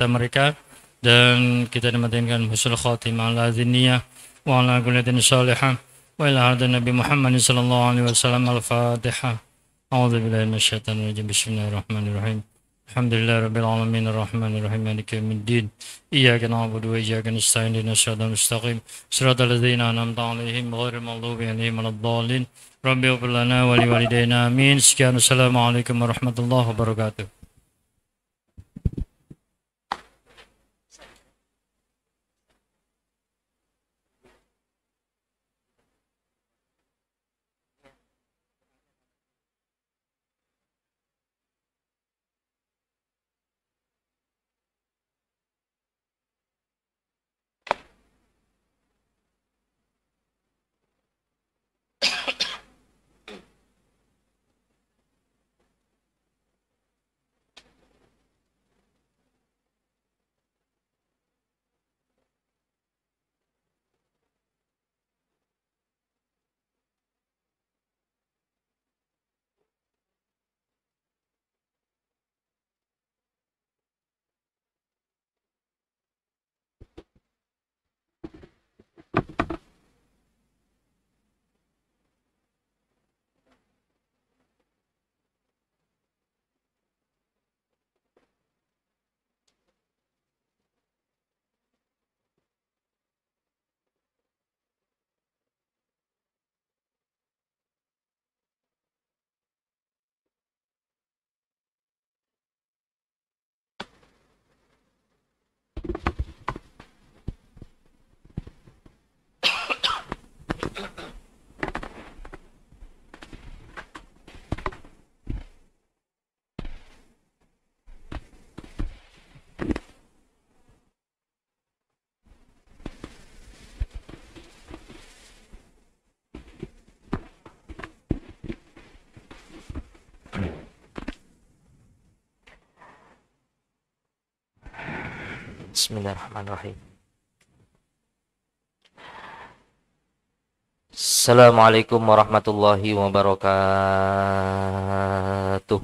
kita mereka dan kita dimatikan husnul khatimah ala dziniyah wa ala kullatin salihah wa ila hadi Nabi Muhammad sallallahu alaihi wasallam al-Fatihah A'udzu billahi minasyaitonir rajim bismillahirrahmanirrahim Alhamdulillah rabbil alamin arrahmanir rahim maliki yaumiddin iyyaka na'budu wa iyyaka nasta'in ihdinas siratal mustaqim siratal ladzina an'amta 'alaihim ghairil maghdubi 'alaihim waladdallin Rabbi ighfir lana wa liwalidayna amin sekian assalamualaikum warahmatullahi wabarakatuh Bismillahirrahmanirrahim. Assalamualaikum warahmatullahi wabarakatuh.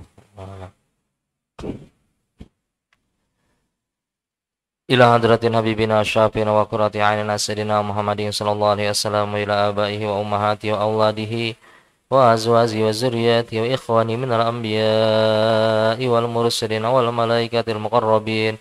Ila hadratin habibina syafina wa kurati ainina sayyidina Muhammadin sallallahu alaihi wasallam wa ila abaihi wa ummahati wa auladihi wa azwaji wa zuriyati wa ikhwani minal anbiya'i wal mursalin wal malaikatil muqarrabin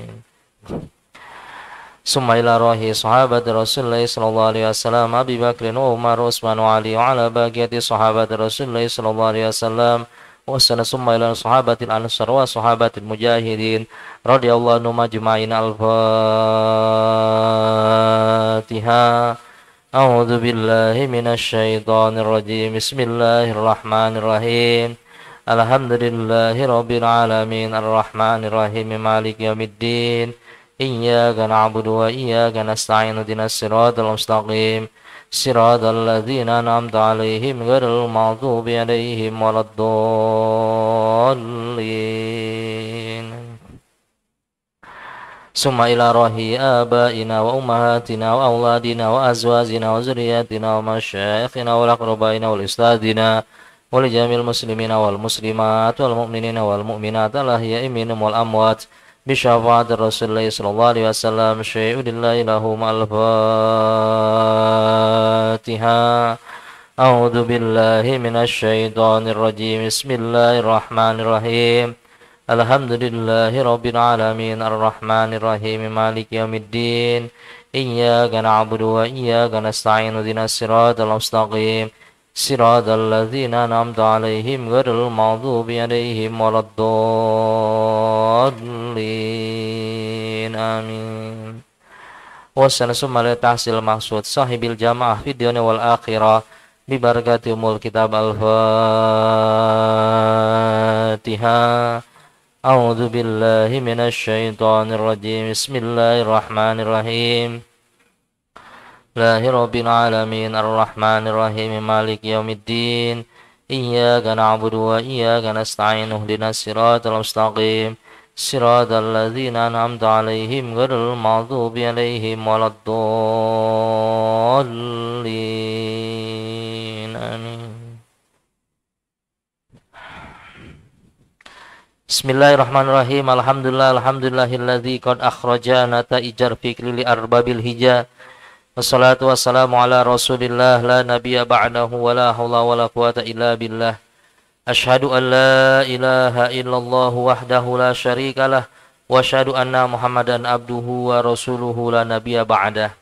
ثم إلى راه صحابة رسول الله صلى الله عليه وسلم أبي بكر وعمر وعثمان وعلي وعلى باقية صحابة رسول الله صلى الله عليه وسلم وسنة ثم إلى صحابة الأنصار وصحابة المجاهدين رضي الله عنهم أجمعين الفاتحة أعوذ بالله من الشيطان الرجيم بسم الله الرحمن الرحيم الحمد لله رب العالمين الرحمن الرحيم مالك يوم الدين إياك نعبد وإياك نستعين اهدنا الصراط المستقيم صراط الذين أنعمت عليهم غير المغضوب عليهم ولا الضالين ثم إلى رهي آبائنا وأمهاتنا وأولادنا وأزواجنا وذرياتنا ومشايخنا والأقربائنا والأستاذنا ولجميع المسلمين والمسلمات والمؤمنين والمؤمنات الأحياء منهم والأموات بشفاعة رسول الله صلى الله عليه وسلم شيء لا إله مع الفاتحة أعوذ بالله من الشيطان الرجيم بسم الله الرحمن الرحيم الحمد لله رب العالمين الرحمن الرحيم مالك يوم الدين إياك نعبد وإياك نستعين اهدنا الصراط المستقيم صراط الذين أنعمت عليهم غير المغضوب عليهم ولا الضالين آمين وسنة ثم لتحصيل المقصود صاحب الجامعة في الدنيا والآخرة ببركة أم الكتاب الفاتحة أعوذ بالله من الشيطان الرجيم بسم الله الرحمن الرحيم لله رب العالمين الرحمن الرحيم مالك يوم الدين إياك نعبد وإياك نستعين اهدنا الصراط المستقيم صراط الذين أنعمت عليهم غير المغضوب عليهم ولا الضالين آمين الحمد لله الذي قد أخرجنا ta'ijar في كل أرباب الهجاء Wassalatu wassalamu ala rasulillah la nabiyya ba'nahu wa la hawla wa la quwata illa billah Ashadu an la ilaha illallah wahdahu la syarikalah Wa ashadu anna muhammadan abduhu wa rasuluhu la nabiyya ba'dah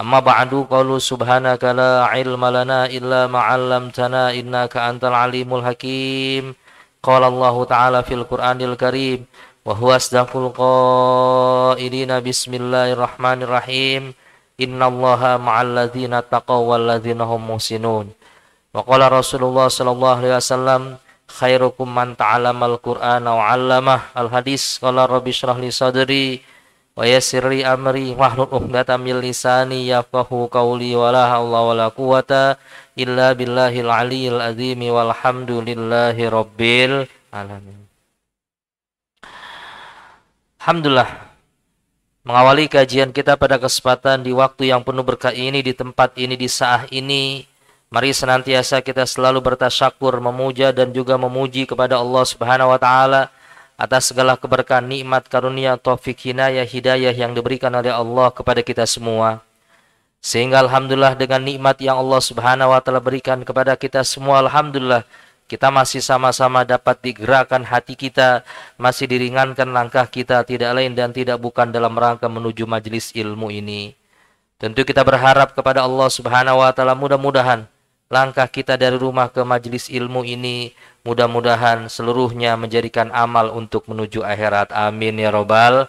Amma ba'du qawlu subhanaka la ilma lana illa ma'allamtana innaka antal alimul hakim Qala Allahu ta'ala fil quranil karim Wa huwa asdaqul qailina bismillahirrahmanirrahim innallaha ma'al ladzina taqaw wal ladzina hum muhsinun wa qala Rasulullah sallallahu alaihi wasallam khairukum man ta'alamal qur'ana wa 'allamah al hadis qala rabbi shrah li sadri wa yassirli amri wahlul 'uqdatam min lisani yafqahu qawli wa la haula wa la quwata illa billahil aliyil azim walhamdulillahi rabbil alamin Alhamdulillah Mengawali kajian kita pada kesempatan di waktu yang penuh berkah ini, di tempat ini, di saat ini, mari senantiasa kita selalu bertasyakur, memuja dan juga memuji kepada Allah Subhanahu wa taala atas segala keberkahan nikmat karunia taufik hinayah hidayah yang diberikan oleh Allah kepada kita semua. Sehingga alhamdulillah dengan nikmat yang Allah Subhanahu wa taala berikan kepada kita semua alhamdulillah kita masih sama-sama dapat digerakkan hati kita, masih diringankan langkah kita, tidak lain dan tidak bukan dalam rangka menuju majelis ilmu ini. Tentu kita berharap kepada Allah Subhanahu wa taala mudah-mudahan langkah kita dari rumah ke majelis ilmu ini mudah-mudahan seluruhnya menjadikan amal untuk menuju akhirat. Amin ya robbal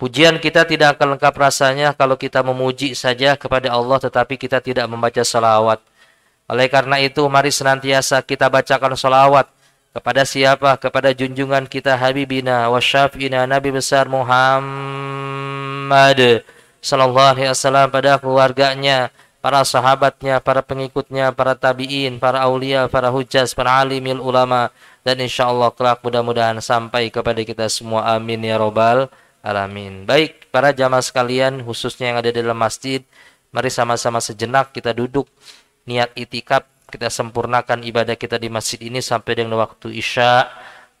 Pujian kita tidak akan lengkap rasanya kalau kita memuji saja kepada Allah tetapi kita tidak membaca salawat. Oleh karena itu, mari senantiasa kita bacakan salawat kepada siapa? Kepada junjungan kita Habibina wa Syafi'ina Nabi besar Muhammad sallallahu alaihi wasallam pada keluarganya, para sahabatnya, para pengikutnya, para tabi'in, para aulia, para hujjah para alimil ulama dan insyaallah kelak mudah-mudahan sampai kepada kita semua amin ya robbal alamin. Baik, para jamaah sekalian khususnya yang ada di dalam masjid, mari sama-sama sejenak kita duduk niat itikaf kita sempurnakan ibadah kita di masjid ini sampai dengan waktu isya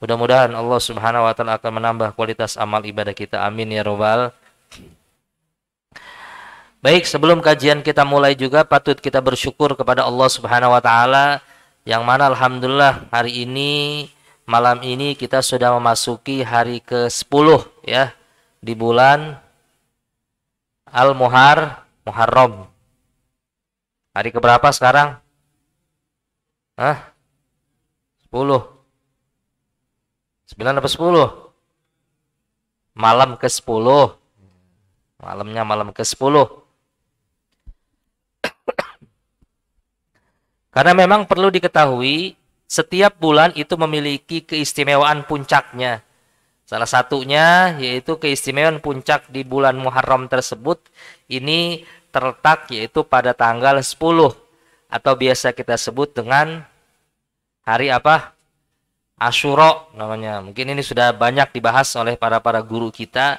mudah-mudahan Allah subhanahu wa ta'ala akan menambah kualitas amal ibadah kita amin ya robbal Baik, sebelum kajian kita mulai juga patut kita bersyukur kepada Allah Subhanahu wa taala yang mana alhamdulillah hari ini malam ini kita sudah memasuki hari ke-10 ya di bulan Al-Muhar Muharram Hari keberapa sekarang? Hah? 10. 9 atau 10? Malam ke-10. Malamnya malam ke-10. Karena memang perlu diketahui setiap bulan itu memiliki keistimewaan puncaknya. Salah satunya yaitu keistimewaan puncak di bulan Muharram tersebut ini terletak yaitu pada tanggal 10 atau biasa kita sebut dengan hari apa? Asyura namanya. Mungkin ini sudah banyak dibahas oleh para-para guru kita.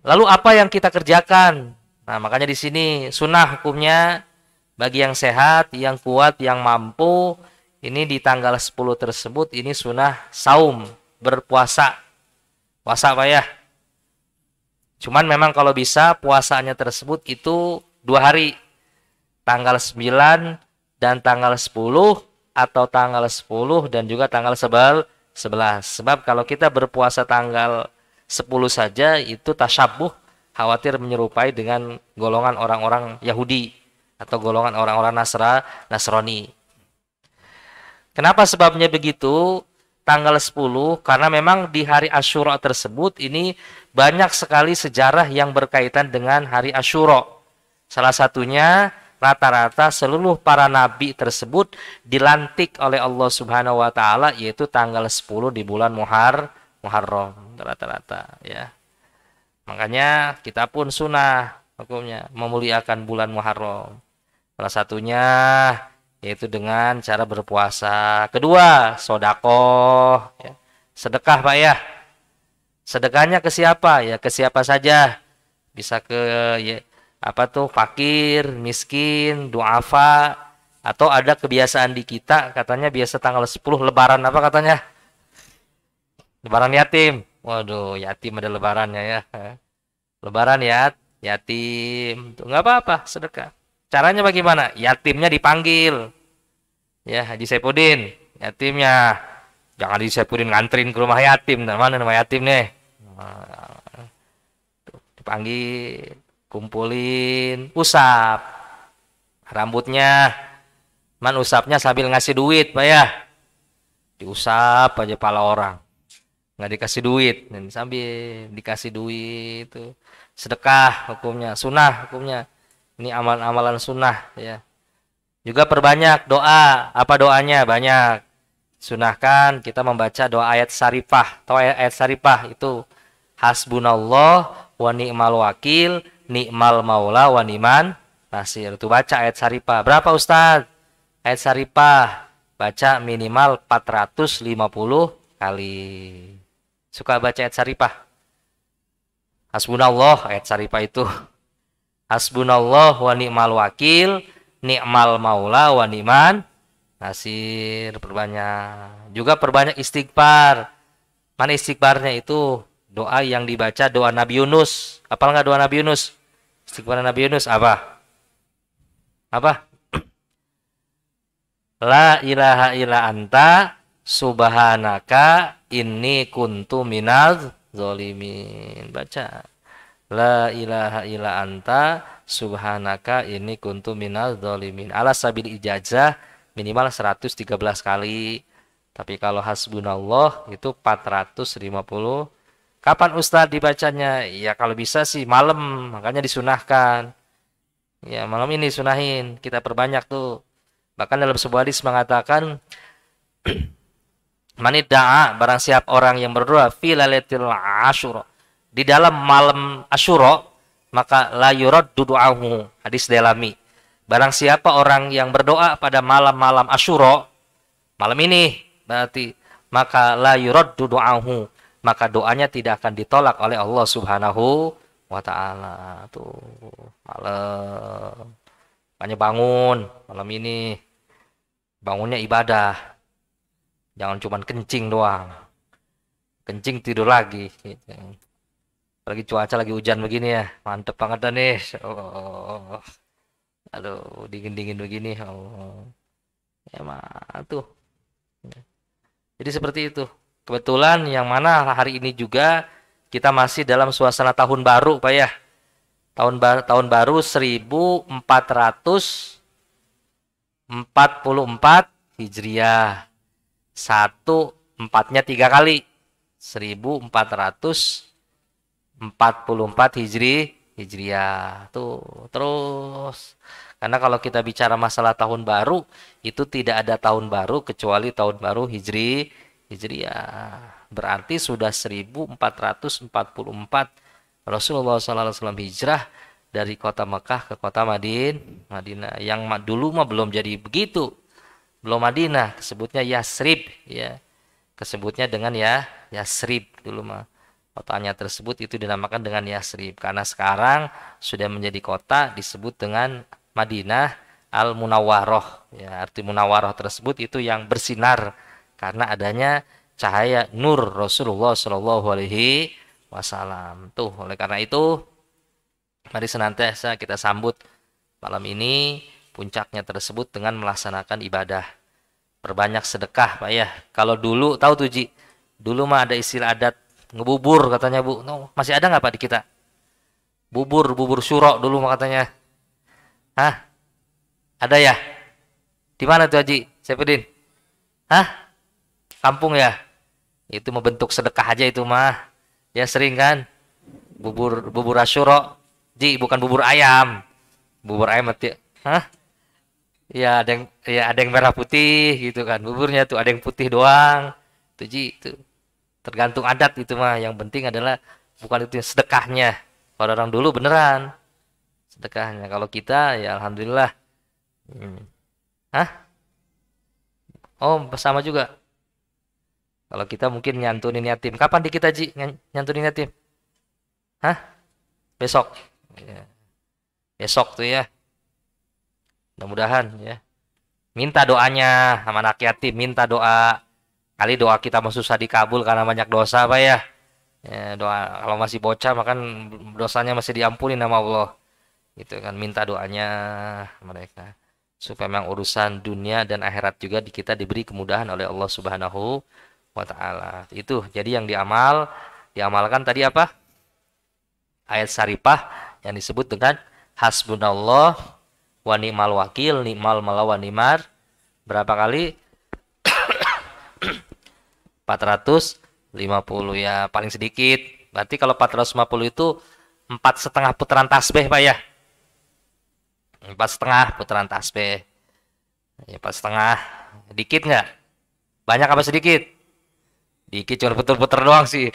Lalu apa yang kita kerjakan? Nah, makanya di sini sunnah hukumnya bagi yang sehat, yang kuat, yang mampu ini di tanggal 10 tersebut ini sunnah saum, berpuasa. Puasa apa ya? Cuman memang kalau bisa puasanya tersebut itu dua hari. Tanggal 9 dan tanggal 10 atau tanggal 10 dan juga tanggal 11. Sebab kalau kita berpuasa tanggal 10 saja itu tasyabuh khawatir menyerupai dengan golongan orang-orang Yahudi atau golongan orang-orang Nasra Nasrani. Kenapa sebabnya begitu? Tanggal 10 karena memang di hari Asyura tersebut ini banyak sekali sejarah yang berkaitan dengan hari Ashura. Salah satunya rata-rata seluruh para nabi tersebut dilantik oleh Allah Subhanahu wa taala yaitu tanggal 10 di bulan Muhar Muharram rata-rata ya. Makanya kita pun sunnah hukumnya memuliakan bulan Muharram. Salah satunya yaitu dengan cara berpuasa. Kedua, sodako, ya. sedekah pak ya Sedekahnya ke siapa? Ya ke siapa saja. Bisa ke ya, apa tuh fakir, miskin, duafa atau ada kebiasaan di kita katanya biasa tanggal 10 lebaran apa katanya? Lebaran yatim. Waduh, yatim ada lebarannya ya. Lebaran ya, yatim. tuh nggak apa-apa, sedekah. Caranya bagaimana? Yatimnya dipanggil. Ya, Haji Saipudin, yatimnya. Jangan Haji Saipudin ngantrin ke rumah yatim. Nah, mana rumah yatim nih? sama eh, dipanggil kumpulin usap rambutnya man usapnya sambil ngasih duit pak ya diusap aja pala orang nggak dikasih duit dan sambil dikasih duit itu sedekah hukumnya sunnah hukumnya ini amalan-amalan sunnah ya juga perbanyak doa apa doanya banyak sunahkan kita membaca doa ayat sarifah atau ayat, ayat sarifah itu Hasbunallah wa ni'mal wakil, ni'mal maula wa ni'man nasir. Itu baca ayat saripa Berapa Ustaz? Ayat saripa Baca minimal 450 kali. Suka baca ayat saripa Hasbunallah ayat saripa itu. Hasbunallah wa ni'mal wakil, ni'mal maula wa ni'man nasir perbanyak juga perbanyak istighfar mana istighfarnya itu Doa yang dibaca doa Nabi Yunus. Apal nggak doa Nabi Yunus? Istighfar Nabi Yunus apa? Apa? La ilaha illa anta subhanaka inni kuntu minaz zolimin. Baca. La ilaha illa anta subhanaka inni kuntu minaz zolimin. Alas sabil ijazah minimal 113 kali. Tapi kalau hasbunallah itu 450 Kapan Ustaz dibacanya? Ya kalau bisa sih malam, makanya disunahkan. Ya malam ini sunahin, kita perbanyak tuh. Bahkan dalam sebuah hadis mengatakan, Manit da'a, barang siap orang yang berdoa, fi lailatul asyura. Di dalam malam asyura, maka la yurad dudu'ahu. Hadis delami. Barang siapa orang yang berdoa pada malam-malam asyura, malam ini berarti, maka la yurad dudu'ahu maka doanya tidak akan ditolak oleh Allah Subhanahu wa taala. Tuh, malam. Makanya bangun malam ini. Bangunnya ibadah. Jangan cuma kencing doang. Kencing tidur lagi gitu. Lagi cuaca lagi hujan begini ya. Mantep banget dah nih. Oh. Aduh, dingin-dingin begini. Oh. Emang tuh. Jadi seperti itu. Kebetulan yang mana hari ini juga kita masih dalam suasana tahun baru, Pak ya. Tahun ba tahun baru 1444 Hijriah. Satu empatnya tiga kali. 1444 Hijri Hijriah. Tuh, terus karena kalau kita bicara masalah tahun baru, itu tidak ada tahun baru kecuali tahun baru Hijri Hijriah. Berarti sudah 1444 Rasulullah Sallallahu Alaihi Wasallam hijrah dari kota Mekah ke kota Madin, Madinah yang dulu mah belum jadi begitu. Belum Madinah, kesebutnya Yasrib ya. Kesebutnya dengan ya Yasrib dulu mah. Kotanya tersebut itu dinamakan dengan Yasrib karena sekarang sudah menjadi kota disebut dengan Madinah Al Munawwaroh. Ya, arti Munawwaroh tersebut itu yang bersinar karena adanya cahaya nur Rasulullah Shallallahu Alaihi Wasallam. Tuh, oleh karena itu, mari senantiasa kita sambut malam ini puncaknya tersebut dengan melaksanakan ibadah. Perbanyak sedekah, Pak ya. Kalau dulu tahu tuh Ji, dulu mah ada istilah adat ngebubur katanya Bu. No, masih ada nggak Pak di kita? Bubur, bubur syuro dulu mah katanya. Hah? Ada ya? Di mana tuh Haji? Sepedin? Hah? kampung ya itu membentuk sedekah aja itu mah ya sering kan bubur bubur asyuro ji bukan bubur ayam bubur ayam mati hah ya ada yang ya ada yang merah putih gitu kan buburnya tuh ada yang putih doang tuh ji itu tergantung adat itu mah yang penting adalah bukan itu sedekahnya kalau orang dulu beneran sedekahnya kalau kita ya alhamdulillah hmm. hah oh sama juga kalau kita mungkin nyantunin yatim. Kapan di kita Ji nyantunin yatim? Hah? Besok. Ya. Besok tuh ya. Mudah-mudahan ya. Minta doanya sama anak yatim, minta doa. Kali doa kita mau susah dikabul karena banyak dosa apa ya. ya doa kalau masih bocah makan dosanya masih diampuni nama Allah. Gitu kan minta doanya mereka supaya memang urusan dunia dan akhirat juga di kita diberi kemudahan oleh Allah Subhanahu wa taala. Itu jadi yang diamal diamalkan tadi apa? Ayat saripah yang disebut dengan hasbunallah wa ni'mal wakil, ni'mal malawa nimar. Berapa kali? 450 ya paling sedikit. Berarti kalau 450 itu empat setengah putaran tasbih pak ya empat setengah putaran tasbih ya, empat setengah dikit nggak banyak apa sedikit Diki cuma puter-puter doang sih.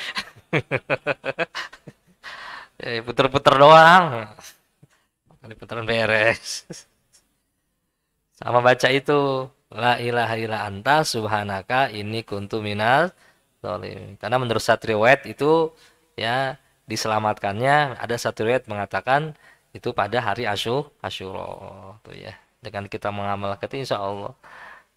eh, puter-puter doang. Kali puteran beres. Sama baca itu. La ilaha illa anta subhanaka ini kuntu minal zalim. Karena menurut Satriwet itu ya diselamatkannya ada Satriwet mengatakan itu pada hari Asyur, Asyura tuh ya. Dengan kita mengamalkan itu insya Allah.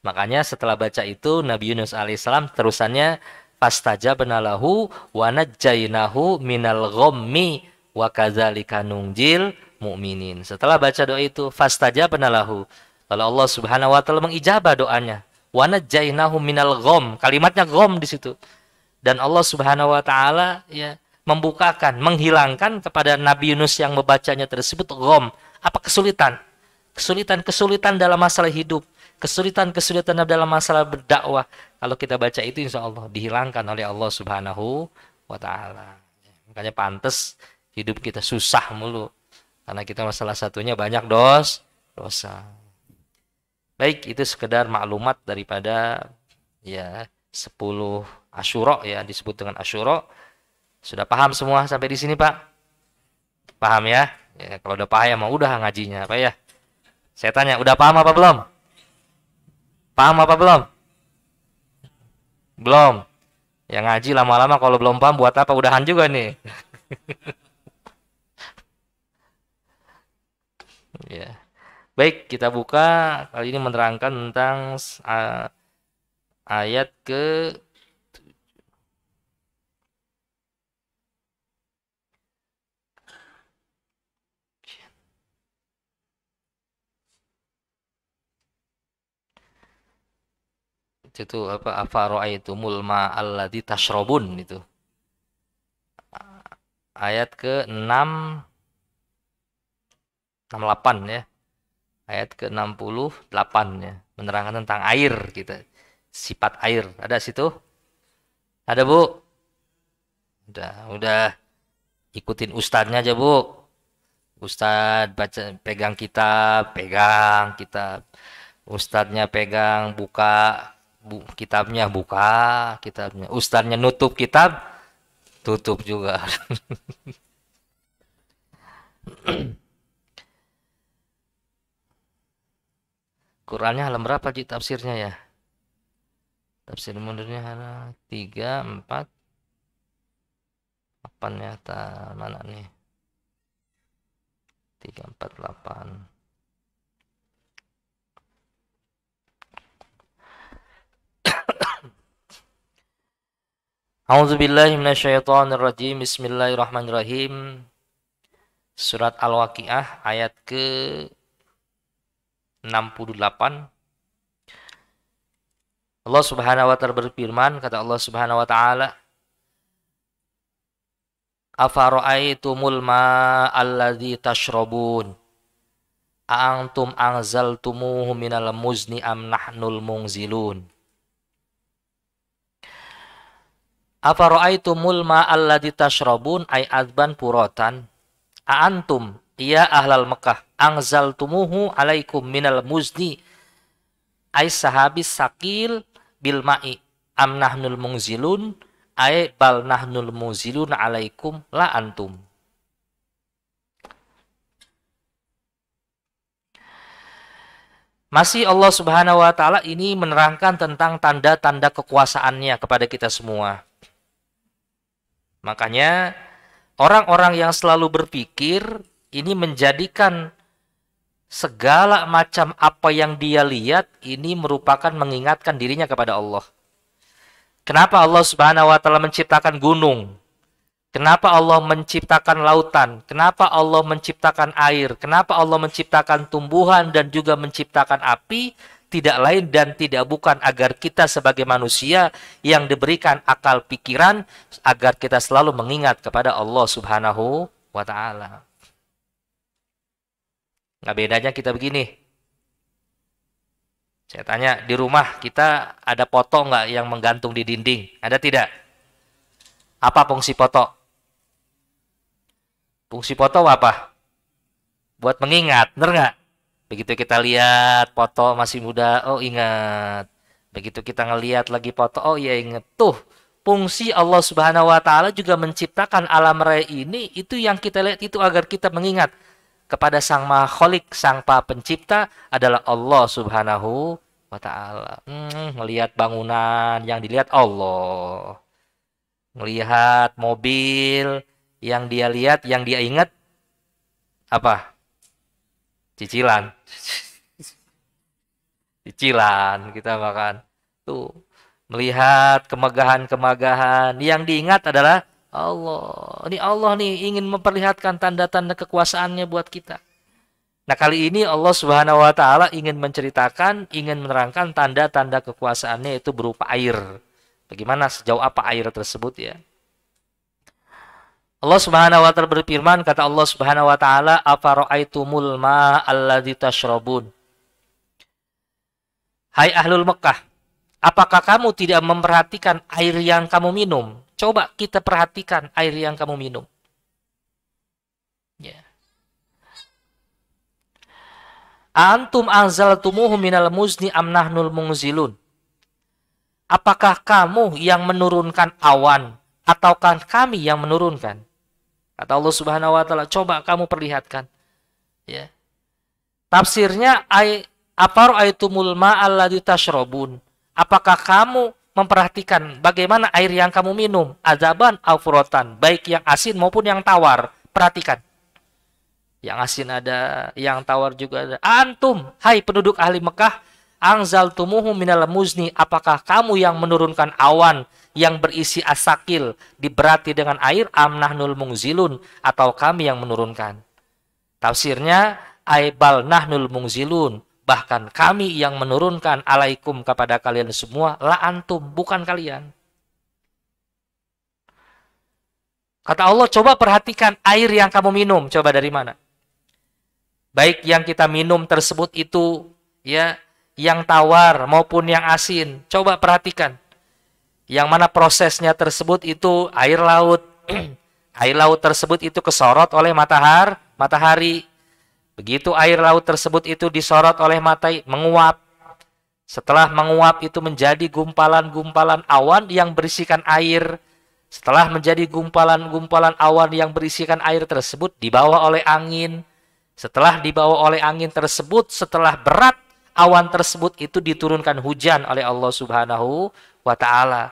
Makanya setelah baca itu Nabi Yunus alaihissalam terusannya fastajabna benalahu wa najjainahu minal gommi wa kadzalika nunjil mukminin. Setelah baca doa itu Fastaja benalahu. Lalu Allah Subhanahu wa taala mengijabah doanya. Wa najjainahu minal gom. Kalimatnya gom di situ. Dan Allah Subhanahu wa taala ya membukakan, menghilangkan kepada Nabi Yunus yang membacanya tersebut gom. Apa kesulitan? Kesulitan-kesulitan dalam masalah hidup kesulitan-kesulitan dalam masalah berdakwah. Kalau kita baca itu insya Allah dihilangkan oleh Allah Subhanahu wa taala. Makanya pantas hidup kita susah mulu karena kita masalah satunya banyak dos dosa. Baik, itu sekedar maklumat daripada ya 10 Asyura ya disebut dengan Asyura. Sudah paham semua sampai di sini, Pak? Paham ya? ya kalau udah paham ya, mah udah ngajinya, apa ya? Saya tanya, udah paham apa belum? Paham apa belum? Belum. Yang ngaji lama-lama kalau belum paham buat apa udahan juga nih. ya. Baik, kita buka kali ini menerangkan tentang uh, ayat ke itu apa mulma Allah di tashrabun itu ayat ke enam 68 ya ayat ke delapan ya menerangkan tentang air kita gitu. sifat air ada situ ada bu udah udah ikutin ustadznya aja bu ustad baca pegang kitab pegang kitab ustadznya pegang buka bu, kitabnya buka kitabnya ustaznya nutup kitab tutup juga Qurannya halaman berapa Ji tafsirnya ya? Tafsir mundurnya tiga 3 4 8 ya mana nih? 348 A'udzubillahi Bismillahirrahmanirrahim. Surat Al-Waqiah ayat ke 68. Allah Subhanahu wa taala berfirman, kata Allah Subhanahu wa taala, Afara'aitumul ma'alladzi tashrabun. A'antum anzaltumuhu minal muzni am nahnul mungzilun. Afara'aitumul ma'alladhi tashrabun ay azban puratan. A'antum ya ahlal Mekah angzaltumuhu alaikum minal muzni ay sahabis sakil bil ma'i am nahnul mungzilun ay bal nahnul mungzilun alaikum la antum. Masih Allah Subhanahu wa taala ini menerangkan tentang tanda-tanda kekuasaannya kepada kita semua. Makanya orang-orang yang selalu berpikir ini menjadikan segala macam apa yang dia lihat ini merupakan mengingatkan dirinya kepada Allah. Kenapa Allah Subhanahu wa taala menciptakan gunung? Kenapa Allah menciptakan lautan? Kenapa Allah menciptakan air? Kenapa Allah menciptakan tumbuhan dan juga menciptakan api? tidak lain dan tidak bukan agar kita sebagai manusia yang diberikan akal pikiran agar kita selalu mengingat kepada Allah Subhanahu wa taala. Nah, bedanya kita begini. Saya tanya, di rumah kita ada foto nggak yang menggantung di dinding? Ada tidak? Apa fungsi foto? Fungsi foto apa? Buat mengingat, bener nggak? Begitu kita lihat foto masih muda, oh ingat. Begitu kita ngelihat lagi foto, oh ya ingat. Tuh, fungsi Allah Subhanahu wa taala juga menciptakan alam raya ini itu yang kita lihat itu agar kita mengingat kepada Sang Maha Kholik, Sang Pa Pencipta adalah Allah Subhanahu wa taala. Hmm, melihat bangunan yang dilihat Allah. Melihat mobil yang dia lihat, yang dia ingat apa? cicilan cicilan kita makan tuh melihat kemegahan-kemegahan yang diingat adalah Allah ini Allah nih ingin memperlihatkan tanda-tanda kekuasaannya buat kita Nah kali ini Allah Subhanahu Wa Taala ingin menceritakan, ingin menerangkan tanda-tanda kekuasaannya itu berupa air. Bagaimana sejauh apa air tersebut ya? Allah Subhanahu wa taala berfirman kata Allah Subhanahu wa taala afara'aitumul ma'alladzi tashrabun Hai ahlul Mekah apakah kamu tidak memperhatikan air yang kamu minum coba kita perhatikan air yang kamu minum ya yeah. Antum anzaltumuhu minal muzni amnahnul nahnul mungzilun Apakah kamu yang menurunkan awan ataukah kami yang menurunkan? Kata Allah Subhanahu wa taala, "Coba kamu perlihatkan." Ya. Tafsirnya ai aparu aitumul ma'alladzi tasyrabun. Apakah kamu memperhatikan bagaimana air yang kamu minum, azaban aufurotan, baik yang asin maupun yang tawar? Perhatikan. Yang asin ada, yang tawar juga ada. Antum, hai penduduk ahli Mekah, Angzal tumuhu minal muzni, apakah kamu yang menurunkan awan yang berisi asakil diberati dengan air amnahnul mungzilun atau kami yang menurunkan. Tafsirnya aibal nahnul mungzilun bahkan kami yang menurunkan alaikum kepada kalian semua la antum bukan kalian. Kata Allah, coba perhatikan air yang kamu minum, coba dari mana? Baik yang kita minum tersebut itu ya yang tawar maupun yang asin. Coba perhatikan. Yang mana prosesnya tersebut itu air laut. air laut tersebut itu kesorot oleh matahar, matahari. Begitu air laut tersebut itu disorot oleh matahari, menguap. Setelah menguap itu menjadi gumpalan-gumpalan awan yang berisikan air. Setelah menjadi gumpalan-gumpalan awan yang berisikan air tersebut dibawa oleh angin. Setelah dibawa oleh angin tersebut, setelah berat awan tersebut itu diturunkan hujan oleh Allah Subhanahu wa taala.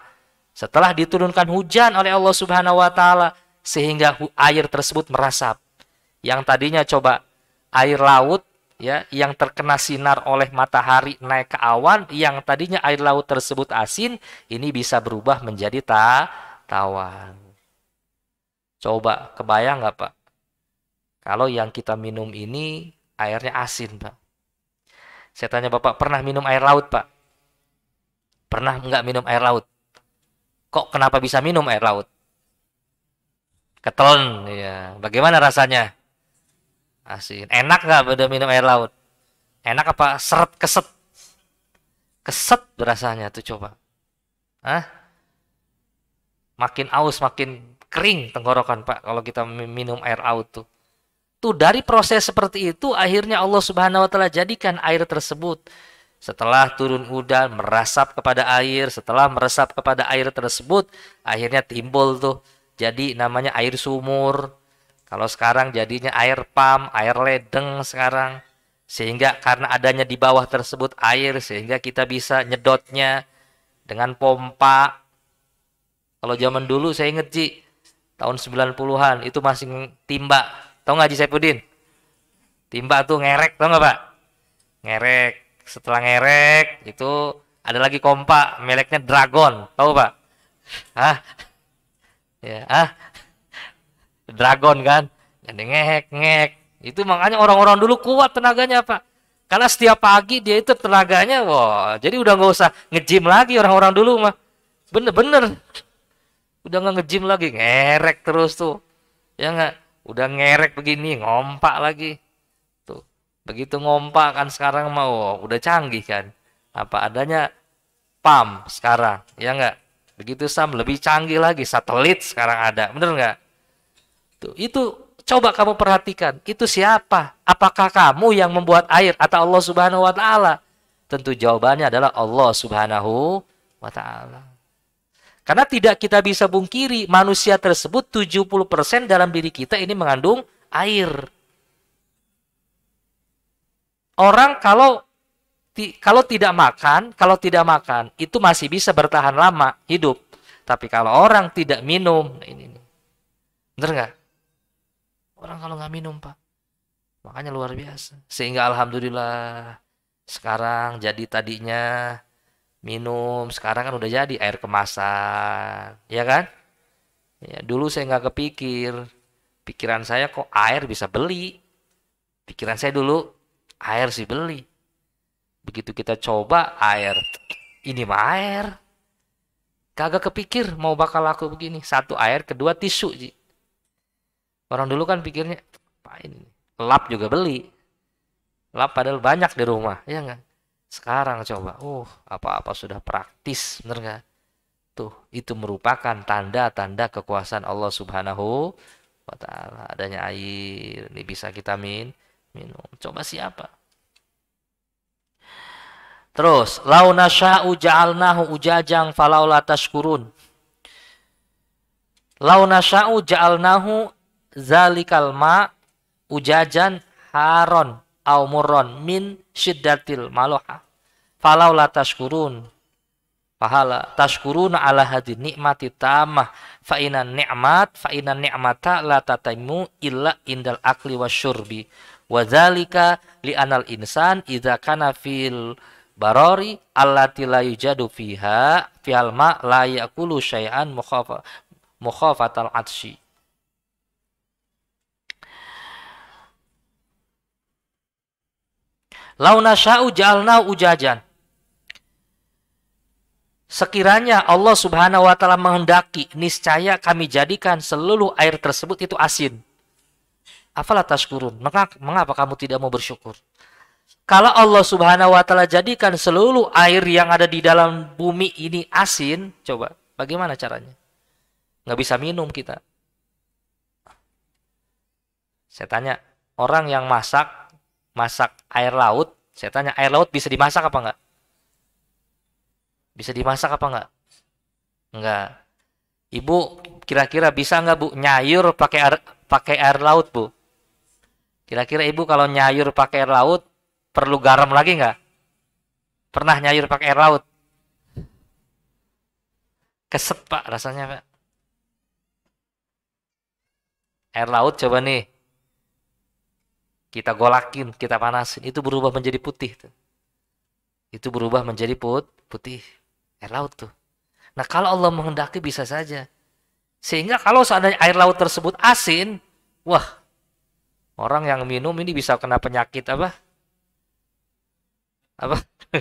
Setelah diturunkan hujan oleh Allah Subhanahu wa taala sehingga air tersebut meresap. Yang tadinya coba air laut ya yang terkena sinar oleh matahari naik ke awan yang tadinya air laut tersebut asin ini bisa berubah menjadi ta tawar. Coba kebayang nggak Pak? Kalau yang kita minum ini airnya asin Pak. Saya tanya Bapak, pernah minum air laut, Pak? Pernah nggak minum air laut? Kok kenapa bisa minum air laut? Ketelan, ya. Bagaimana rasanya? Asin. Enak nggak pada minum air laut? Enak apa? Seret keset. Keset rasanya tuh coba. Hah? Makin aus, makin kering tenggorokan, Pak, kalau kita minum air laut tuh. Tuh dari proses seperti itu akhirnya Allah Subhanahu wa taala jadikan air tersebut setelah turun hujan meresap kepada air, setelah meresap kepada air tersebut akhirnya timbul tuh jadi namanya air sumur. Kalau sekarang jadinya air pam, air ledeng sekarang. Sehingga karena adanya di bawah tersebut air sehingga kita bisa nyedotnya dengan pompa. Kalau zaman dulu saya inget sih tahun 90-an itu masih timba Tahu nggak Haji Saipudin? Timba tuh ngerek, tau nggak Pak? Ngerek. Setelah ngerek itu ada lagi kompa meleknya dragon, tau Pak? Hah? Ya, ah. Dragon kan? Jadi ya, ngehek ngehek. Itu makanya orang-orang dulu kuat tenaganya Pak. Karena setiap pagi dia itu tenaganya, wah, jadi udah nggak usah ngejim lagi orang-orang dulu mah. Bener-bener udah nggak ngejim lagi ngerek terus tuh ya nggak udah ngerek begini ngompak lagi tuh begitu ngompak kan sekarang mau udah canggih kan apa adanya pam sekarang ya enggak begitu sam lebih canggih lagi satelit sekarang ada bener nggak tuh itu coba kamu perhatikan itu siapa apakah kamu yang membuat air atau Allah subhanahu wa taala tentu jawabannya adalah Allah subhanahu wa taala karena tidak kita bisa bungkiri manusia tersebut 70% dalam diri kita ini mengandung air. Orang kalau kalau tidak makan, kalau tidak makan itu masih bisa bertahan lama hidup. Tapi kalau orang tidak minum, ini ini Bener nggak? Orang kalau nggak minum, Pak. Makanya luar biasa. Sehingga alhamdulillah sekarang jadi tadinya minum sekarang kan udah jadi air kemasan ya kan ya, dulu saya nggak kepikir pikiran saya kok air bisa beli pikiran saya dulu air sih beli begitu kita coba air ini mah air kagak kepikir mau bakal laku begini satu air kedua tisu Ji. orang dulu kan pikirnya apa ini lap juga beli lap padahal banyak di rumah ya nggak sekarang coba, uh apa-apa sudah praktis, bener nggak? Tuh, itu merupakan tanda-tanda kekuasaan Allah Subhanahu wa taala. Adanya air, ini bisa kita min, minum. Coba siapa? Terus, lau nasya'u ja'alnahu ujajang falaula tashkurun. Lau nasya'u ja'alnahu zalikal ma ujajan haron au min syiddatil maloha. Falau la tashkurun. Pahala tashkurun ala hadhi nikmati tamah fa inan ni'mat fa inan ni'mata la tataimu illa indal akli wasyurbi. Wa dzalika li anal insan idza kana fil barori allati la yujadu fiha fihal ma la yakulu syai'an mukhafa mukhafatal atshi Launa sya'u ja'alna ujajan Sekiranya Allah Subhanahu wa taala menghendaki, niscaya kami jadikan seluruh air tersebut itu asin. Afala tashkurun? Maka mengapa kamu tidak mau bersyukur? Kalau Allah Subhanahu wa taala jadikan seluruh air yang ada di dalam bumi ini asin, coba bagaimana caranya? Nggak bisa minum kita. Saya tanya, orang yang masak masak air laut, saya tanya air laut bisa dimasak apa enggak? Bisa dimasak apa enggak? Enggak. Ibu kira-kira bisa enggak Bu nyayur pakai air pakai air laut, Bu? Kira-kira Ibu kalau nyayur pakai air laut perlu garam lagi enggak? Pernah nyayur pakai air laut? Keset, Pak, rasanya, Pak. Air laut coba nih kita golakin, kita panasin, itu berubah menjadi putih. Itu berubah menjadi put, putih air laut tuh. Nah kalau Allah menghendaki bisa saja. Sehingga kalau seandainya air laut tersebut asin, wah orang yang minum ini bisa kena penyakit apa? Apa?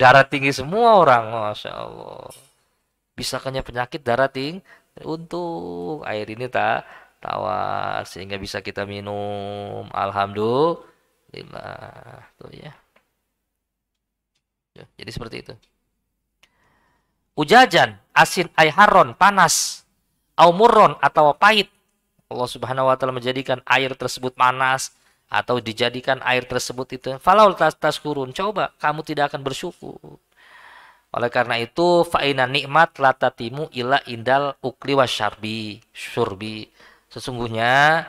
darah tinggi semua orang, masya Allah. Bisa kena penyakit darah tinggi. Untuk air ini tak tawar sehingga bisa kita minum. Alhamdulillah, tuh ya. ya jadi seperti itu ujajan, asin haron, panas, aumuron atau pahit. Allah Subhanahu wa taala menjadikan air tersebut panas atau dijadikan air tersebut itu falaul tas kurun coba kamu tidak akan bersyukur oleh karena itu faina nikmat latatimu ila indal ukli wasyarbi surbi sesungguhnya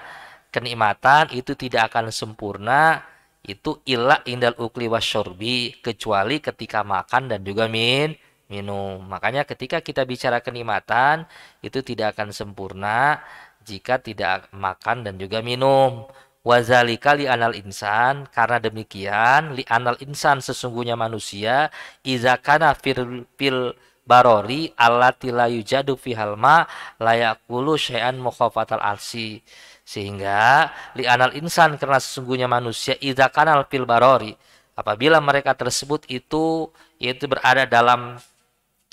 kenikmatan itu tidak akan sempurna itu ila indal ukli wasyurbi kecuali ketika makan dan juga min minum. Makanya ketika kita bicara kenikmatan itu tidak akan sempurna jika tidak makan dan juga minum. Wazalika li anal insan karena demikian li anal insan sesungguhnya manusia izakana fil, fil barori allati la yujadu halma ma layakulu syai'an mukhafatal alsi sehingga li anal insan karena sesungguhnya manusia izakana kanal fil barori apabila mereka tersebut itu yaitu berada dalam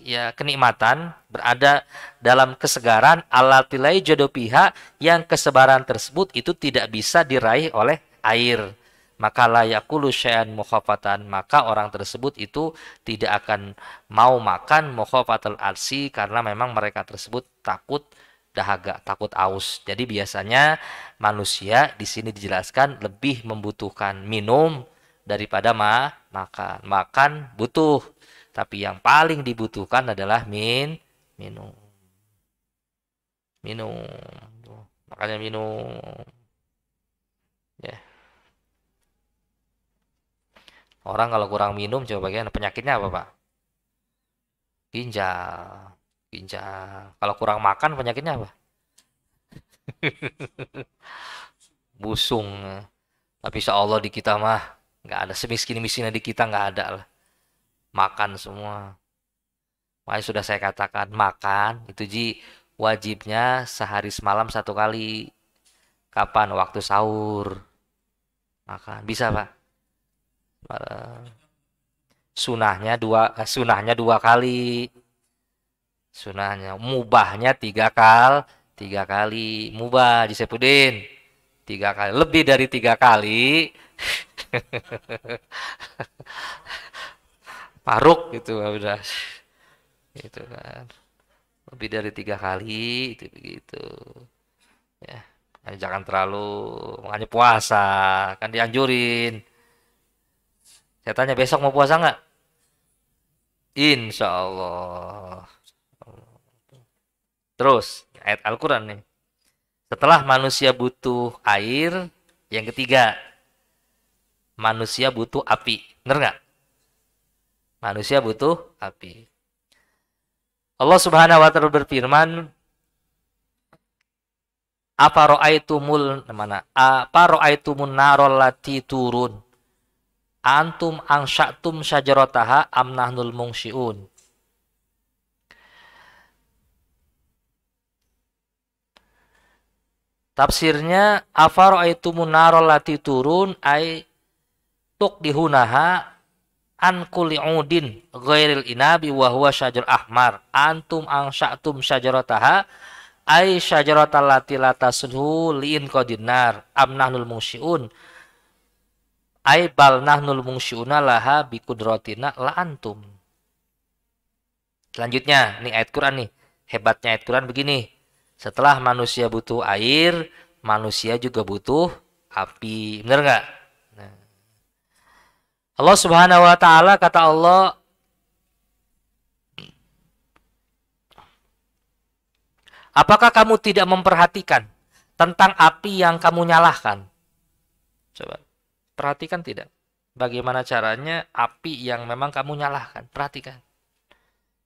ya kenikmatan berada dalam kesegaran alatilai jodoh pihak yang kesebaran tersebut itu tidak bisa diraih oleh air maka layakulu syai'an mukhafatan maka orang tersebut itu tidak akan mau makan mukhafatul arsi karena memang mereka tersebut takut dahaga takut aus jadi biasanya manusia di sini dijelaskan lebih membutuhkan minum daripada ma makan makan butuh tapi yang paling dibutuhkan adalah min minum. Minum. makanya minum. Ya. Orang kalau kurang minum coba bagian penyakitnya apa, Pak? Ginjal. Ginjal. Kalau kurang makan penyakitnya apa? Busung. Tapi insya Allah di kita mah nggak ada semiskin miskinnya di kita nggak ada lah makan semua. Makanya sudah saya katakan makan itu ji wajibnya sehari semalam satu kali. Kapan waktu sahur? Makan bisa pak? Eh, sunahnya dua eh, sunahnya dua kali. Sunahnya mubahnya tiga kali tiga kali mubah sepudin tiga kali lebih dari tiga kali paruk gitu udah gitu kan lebih dari tiga kali itu begitu ya nah, jangan terlalu makanya puasa kan dianjurin saya tanya besok mau puasa nggak insya Allah terus ayat Al-Quran nih setelah manusia butuh air yang ketiga manusia butuh api bener nggak Manusia butuh api. Allah Subhanahu wa taala berfirman, "Apa ra'aitumul mana? Apa ra'aitumun narol lati turun? Antum angsya'tum syajarataha am nahnul mungsiun?" Tafsirnya afaro'aitumun narol lati turun ai tuk dihunaha an kulli udin ghairil inabi wa huwa syajar ahmar antum angsya'tum syajarataha ay syajaratal lati la tasluhu liin qadinar am nahnul musyiun ay bal nahnul musyiuna laha bi qudratina la antum selanjutnya nih ayat Quran nih hebatnya ayat Quran begini setelah manusia butuh air manusia juga butuh api bener nggak Allah Subhanahu wa taala kata Allah Apakah kamu tidak memperhatikan tentang api yang kamu nyalahkan? Coba perhatikan tidak? Bagaimana caranya api yang memang kamu nyalahkan? Perhatikan.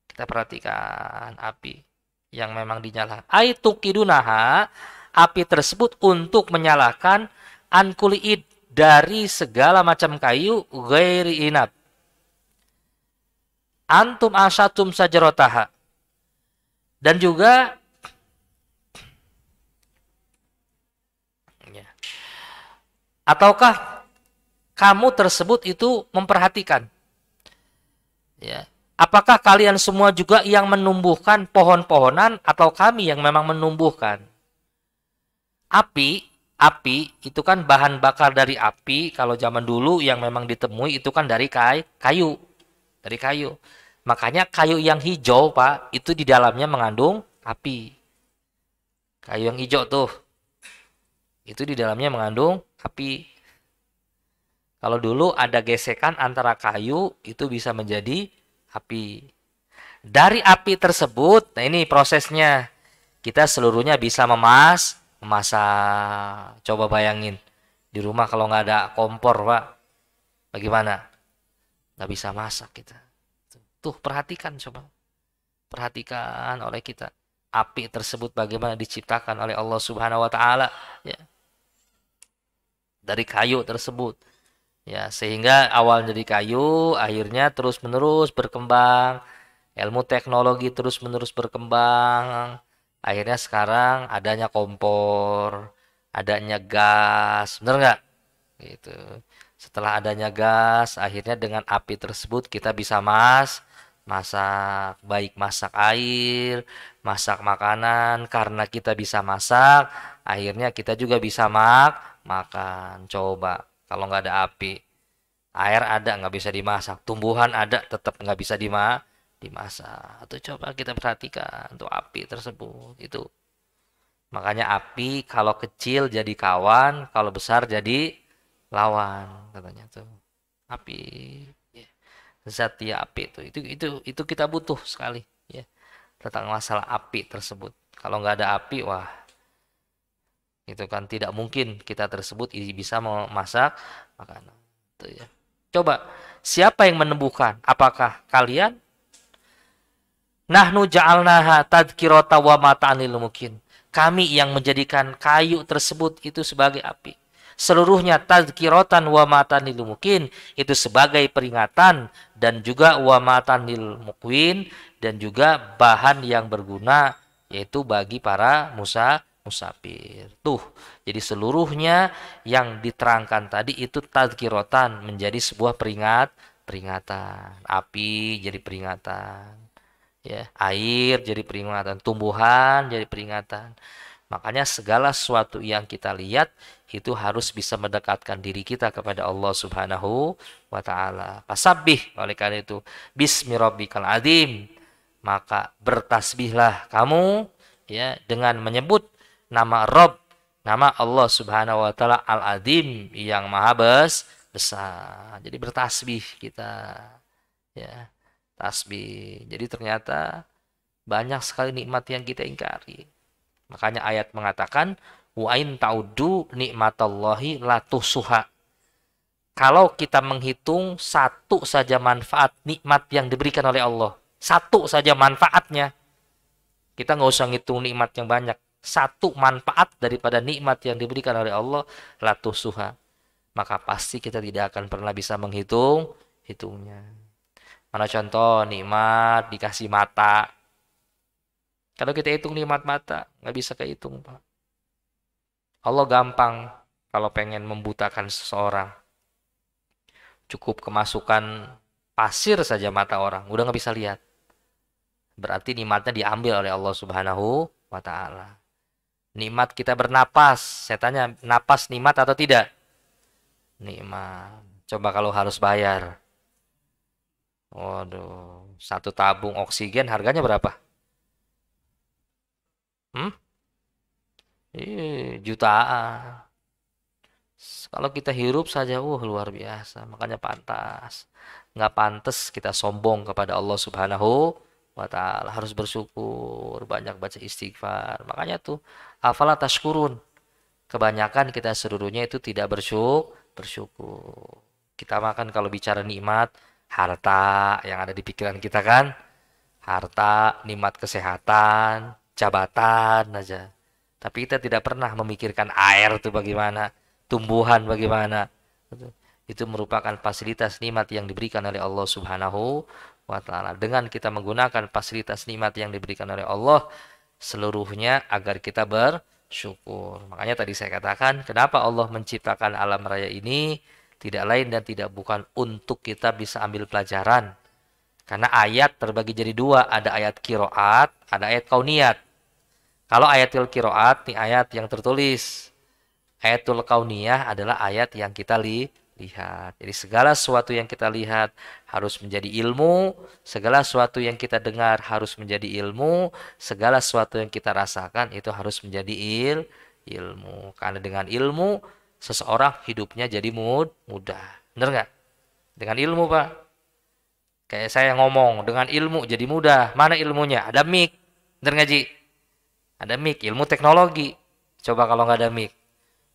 Kita perhatikan api yang memang dinyalakan. Aitukidunaha, api tersebut untuk menyalakan ankuliid, dari segala macam kayu gairi inab. Antum asatum sajarotaha. Dan juga ya. ataukah kamu tersebut itu memperhatikan ya apakah kalian semua juga yang menumbuhkan pohon-pohonan atau kami yang memang menumbuhkan api api itu kan bahan bakar dari api kalau zaman dulu yang memang ditemui itu kan dari kay kayu dari kayu makanya kayu yang hijau pak itu di dalamnya mengandung api kayu yang hijau tuh itu di dalamnya mengandung api kalau dulu ada gesekan antara kayu itu bisa menjadi api dari api tersebut nah ini prosesnya kita seluruhnya bisa memas masa coba bayangin di rumah kalau nggak ada kompor pak bagaimana nggak bisa masak kita tuh perhatikan coba perhatikan oleh kita api tersebut bagaimana diciptakan oleh Allah Subhanahu wa taala ya dari kayu tersebut ya sehingga awal dari kayu akhirnya terus menerus berkembang ilmu teknologi terus menerus berkembang akhirnya sekarang adanya kompor adanya gas bener nggak gitu setelah adanya gas akhirnya dengan api tersebut kita bisa mas masak baik masak air masak makanan karena kita bisa masak akhirnya kita juga bisa mak makan coba kalau nggak ada api air ada nggak bisa dimasak tumbuhan ada tetap nggak bisa dimasak masa atau coba kita perhatikan untuk api tersebut itu makanya api kalau kecil jadi kawan kalau besar jadi lawan katanya tuh api ya. zat ya api itu itu itu itu kita butuh sekali ya tentang masalah api tersebut kalau nggak ada api wah itu kan tidak mungkin kita tersebut bisa memasak makanan itu ya coba siapa yang menemukan apakah kalian Nahnu ja'alnaha tadkirota wa mata'anil mukin. Kami yang menjadikan kayu tersebut itu sebagai api. Seluruhnya tadkirotan wa mata'anil mukin itu sebagai peringatan dan juga wa mata'anil mukwin dan juga bahan yang berguna yaitu bagi para musa musafir. Tuh, jadi seluruhnya yang diterangkan tadi itu tadkirotan menjadi sebuah peringat peringatan. Api jadi peringatan ya air jadi peringatan tumbuhan jadi peringatan makanya segala sesuatu yang kita lihat itu harus bisa mendekatkan diri kita kepada Allah Subhanahu wa taala. pasabih oleh karena itu bismi rabbikal azim maka bertasbihlah kamu ya dengan menyebut nama Rob nama Allah Subhanahu wa taala Al Azim yang Maha Besar. Jadi bertasbih kita ya tasbih. Jadi ternyata banyak sekali nikmat yang kita ingkari. Makanya ayat mengatakan wa in taudu nikmatallahi latusuha. Kalau kita menghitung satu saja manfaat nikmat yang diberikan oleh Allah, satu saja manfaatnya. Kita nggak usah ngitung nikmat yang banyak. Satu manfaat daripada nikmat yang diberikan oleh Allah latusuha. Maka pasti kita tidak akan pernah bisa menghitung hitungnya. Mana contoh nikmat dikasih mata. Kalau kita hitung nikmat mata, nggak bisa kehitung, Pak. Allah gampang kalau pengen membutakan seseorang. Cukup kemasukan pasir saja mata orang, udah nggak bisa lihat. Berarti nikmatnya diambil oleh Allah Subhanahu wa taala. Nikmat kita bernapas, saya tanya napas nikmat atau tidak? Nikmat. Coba kalau harus bayar. Waduh, satu tabung oksigen harganya berapa? Hmm? Iya, jutaan. Kalau kita hirup saja, wah uh, luar biasa. Makanya pantas. Nggak pantas kita sombong kepada Allah Subhanahu wa ta'ala. Harus bersyukur, banyak baca istighfar. Makanya tuh, afala tashkurun. Kebanyakan kita seluruhnya itu tidak bersyukur. bersyukur. Kita makan kalau bicara nikmat, harta yang ada di pikiran kita kan harta nikmat kesehatan jabatan aja tapi kita tidak pernah memikirkan air itu bagaimana tumbuhan bagaimana itu merupakan fasilitas nikmat yang diberikan oleh Allah Subhanahu wa taala dengan kita menggunakan fasilitas nikmat yang diberikan oleh Allah seluruhnya agar kita bersyukur makanya tadi saya katakan kenapa Allah menciptakan alam raya ini tidak lain dan tidak bukan untuk kita bisa ambil pelajaran. Karena ayat terbagi jadi dua, ada ayat kiroat, ada ayat kauniat. Kalau ayatul kiroat, ini ayat yang tertulis. Ayatul kauniyah adalah ayat yang kita li lihat. Jadi segala sesuatu yang kita lihat harus menjadi ilmu, segala sesuatu yang kita dengar harus menjadi ilmu, segala sesuatu yang kita rasakan itu harus menjadi il ilmu. Karena dengan ilmu seseorang hidupnya jadi mud mudah. Bener nggak? Dengan ilmu pak. Kayak saya ngomong dengan ilmu jadi mudah. Mana ilmunya? Ada mic. Bener nggak Ji? Ada mic. Ilmu teknologi. Coba kalau nggak ada mic.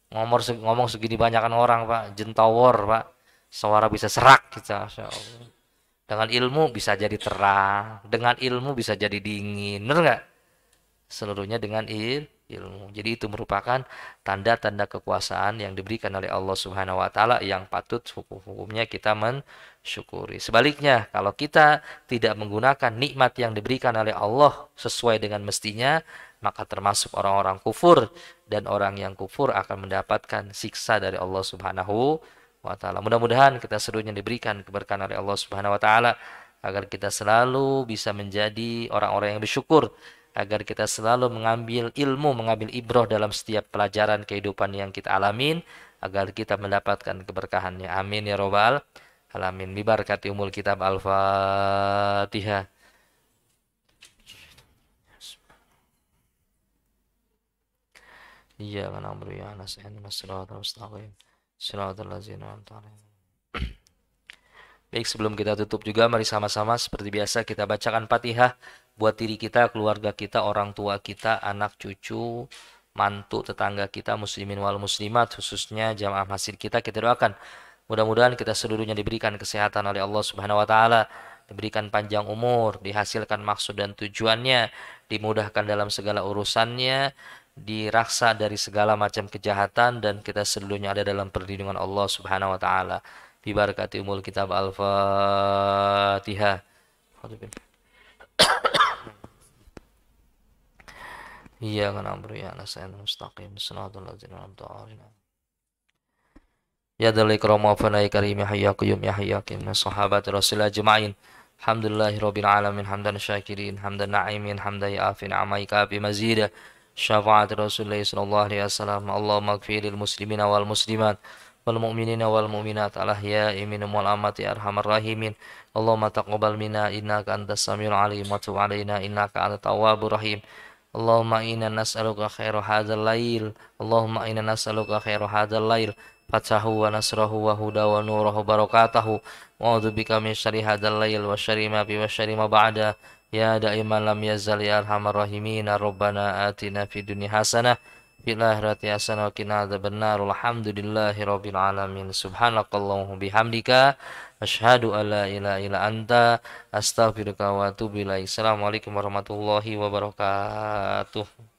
Ngomong, Ngomor, ngomong segini banyakan orang pak. jentower pak. Suara bisa serak kita. Gitu. Dengan ilmu bisa jadi terang. Dengan ilmu bisa jadi dingin. Bener nggak? Seluruhnya dengan ilmu ilmu. Jadi itu merupakan tanda-tanda kekuasaan yang diberikan oleh Allah Subhanahu wa taala yang patut hukum-hukumnya kita mensyukuri. Sebaliknya, kalau kita tidak menggunakan nikmat yang diberikan oleh Allah sesuai dengan mestinya, maka termasuk orang-orang kufur dan orang yang kufur akan mendapatkan siksa dari Allah Subhanahu wa taala. Mudah-mudahan kita seluruhnya diberikan keberkahan oleh Allah Subhanahu wa taala agar kita selalu bisa menjadi orang-orang yang bersyukur agar kita selalu mengambil ilmu, mengambil ibroh dalam setiap pelajaran kehidupan yang kita alamin, agar kita mendapatkan keberkahannya. Amin ya robbal alamin. Bibarakati umul kitab al-fatihah. Iya, mana umur ya nasihani masyirat al-mustaqim. Syirat ya, lazina al-ta'ala. Baik, sebelum kita tutup juga, mari sama-sama seperti biasa kita bacakan Fatihah buat diri kita, keluarga kita, orang tua kita, anak cucu, mantu, tetangga kita, muslimin wal muslimat, khususnya jamaah masjid kita, kita doakan. Mudah-mudahan kita seluruhnya diberikan kesehatan oleh Allah Subhanahu wa taala, diberikan panjang umur, dihasilkan maksud dan tujuannya, dimudahkan dalam segala urusannya, diraksa dari segala macam kejahatan dan kita seluruhnya ada dalam perlindungan Allah Subhanahu wa taala bibarakati umul kitab al-fatihah Iya kan amru ya nasain mustaqim sinatul ladzina an'amta alaihim Ya dalil ikram wa ya fana karim ya, ya qayyum ya hayya ya qayyum sahabat rasul ajma'in Alhamdulillahi rabbil alamin hamdan syakirin hamdan na'imin hamdan ya'afin amaika bi mazida syafaat rasulillah sallallahu alaihi wasallam Allahumma kfiril muslimina wal muslimat والمؤمنين والمؤمنات الأحياء منهم والأموات يا أرحم الراحمين اللهم تقبل منا إنك أنت السميع العليم وتب علينا إنك أنت التواب الرحيم اللهم إنا نسألك خير هذا الليل اللهم إنا نسألك خير هذا الليل فتحه ونصره وهدى ونوره وبركاته وأعوذ بك من شر هذا الليل وشر ما بي وشر ما بعده يا دائما لم يزل يا أرحم الراحمين ربنا آتنا في الدنيا حسنة Bilah akhirati hasanah wa qina adzabannar alhamdulillahi rabbil alamin Subhanakallahu bihamdika ashadu alla ila illa anta astaghfirullah wa atubu assalamualaikum warahmatullahi wabarakatuh